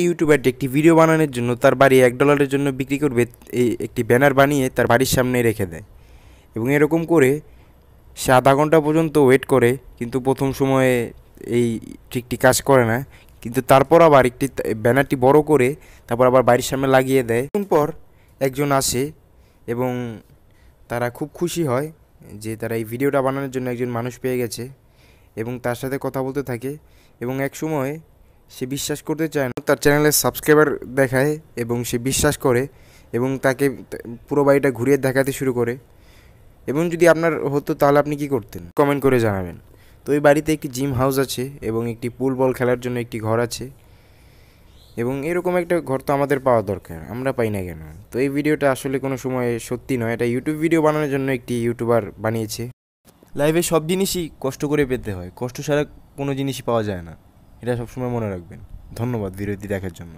এই ইউটিউবারটি একটি ভিডিও বানানোর জন্য তার বাড়ি এক ডলারের জন্য বিক্রি করবে এই একটি ব্যানার বানিয়ে তার বাড়ির সামনে রেখে দেয় এবং এরকম করে সে আধা ঘন্টা পর্যন্ত ওয়েট করে কিন্তু প্রথম সময়ে এই ট্রিকটি কাজ করে না কিন্তু তারপর আবার একটি ব্যানারটি বড় করে তারপর আবার বাড়ির সামনে লাগিয়ে দেয় পর একজন আসে এবং তারা খুব খুশি হয় যে তারা এই ভিডিওটা বানানোর জন্য একজন মানুষ পেয়ে গেছে এবং তার সাথে কথা বলতে থাকে এবং এক সময় সে বিশ্বাস করতে চায় না তার চ্যানেলের সাবস্ক্রাইবার দেখায় এবং সে বিশ্বাস করে এবং তাকে পুরো বাড়িটা ঘুরিয়ে দেখাতে শুরু করে এবং যদি আপনার হতো তাহলে আপনি কি করতেন কমেন্ট করে জানাবেন তো ওই বাড়িতে একটি জিম হাউস আছে এবং একটি পুল বল খেলার জন্য একটি ঘর আছে এবং এরকম একটা ঘর তো আমাদের পাওয়া দরকার আমরা পাই না কেন তো এই ভিডিওটা আসলে কোনো সময় সত্যি নয় এটা ইউটিউব ভিডিও বানানোর জন্য একটি ইউটিউবার বানিয়েছে লাইভে সব জিনিসই কষ্ট করে পেতে হয় কষ্ট ছাড়া কোনো জিনিসই পাওয়া যায় না এটা সবসময় মনে রাখবেন ধন্যবাদ ভিডিওটি দেখার জন্য